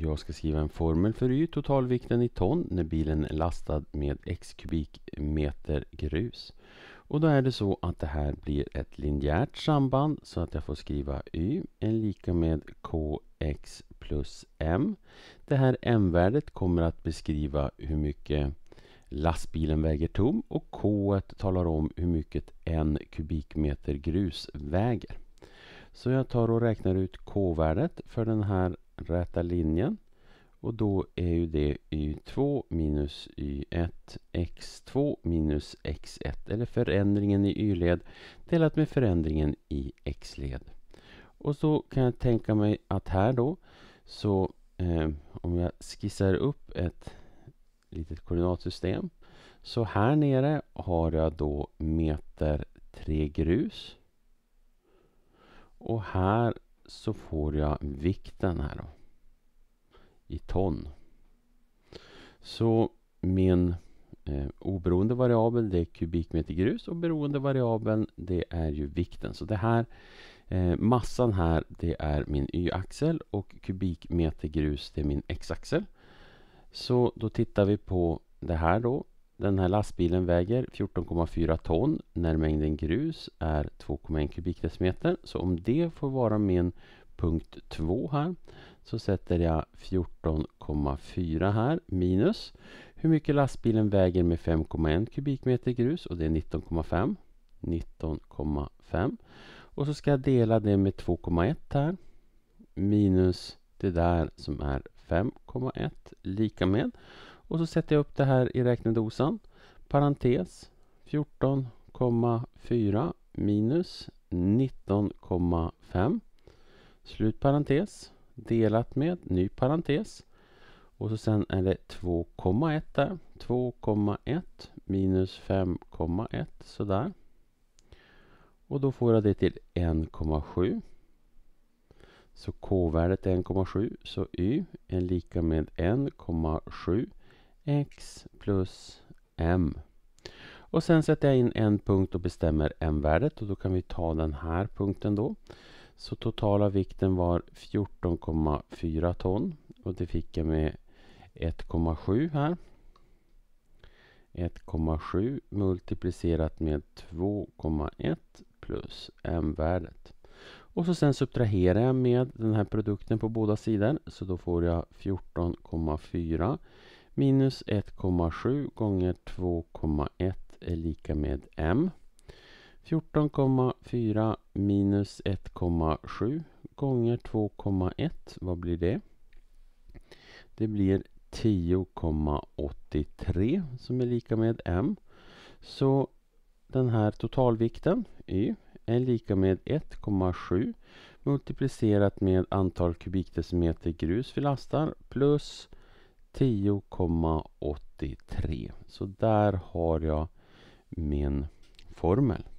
Jag ska skriva en formel för Y, totalvikten i ton, när bilen är lastad med x kubikmeter grus. Och då är det så att det här blir ett linjärt samband så att jag får skriva Y är lika med KX plus M. Det här M-värdet kommer att beskriva hur mycket lastbilen väger tom och K talar om hur mycket en kubikmeter grus väger. Så jag tar och räknar ut K-värdet för den här räta linjen. Och då är ju det y2 minus y1 x2 minus x1 eller förändringen i y-led delat med förändringen i x-led. Och så kan jag tänka mig att här då så eh, om jag skissar upp ett litet koordinatsystem så här nere har jag då meter 3 grus och här så får jag vikten här då. I ton. Så min eh, oberoende variabel det är kubikmeter grus och beroende variabeln det är ju vikten. Så det här eh, massan här det är min y-axel och kubikmeter grus det är min x-axel. Så då tittar vi på det här då den här lastbilen väger 14,4 ton när mängden grus är 2,1 kubikdecimeter. Så om det får vara min punkt 2 här så sätter jag 14,4 här minus hur mycket lastbilen väger med 5,1 kubikmeter grus och det är 19,5. 19,5 och så ska jag dela det med 2,1 här minus det där som är 5,1 lika med och så sätter jag upp det här i räknedosan. Parentes 14,4 minus 19,5. Slut parentes delat med ny parentes. Och så sen är det 2,1 där. 2,1 minus 5,1 sådär. Och då får jag det till 1,7. Så k-värdet är 1,7 så y är lika med 1,7 x plus m. Och sen sätter jag in en punkt och bestämmer m-värdet och då kan vi ta den här punkten då. Så totala vikten var 14,4 ton och det fick jag med 1,7 här. 1,7 multiplicerat med 2,1 plus m-värdet. Och så sen subtraherar jag med den här produkten på båda sidor så då får jag 14,4 Minus 1,7 gånger 2,1 är lika med m. 14,4 minus 1,7 gånger 2,1, vad blir det? Det blir 10,83 som är lika med m. Så den här totalvikten, y, är lika med 1,7 multiplicerat med antal kubikdecimeter grus vi lastar plus 10,83. Så där har jag min formel.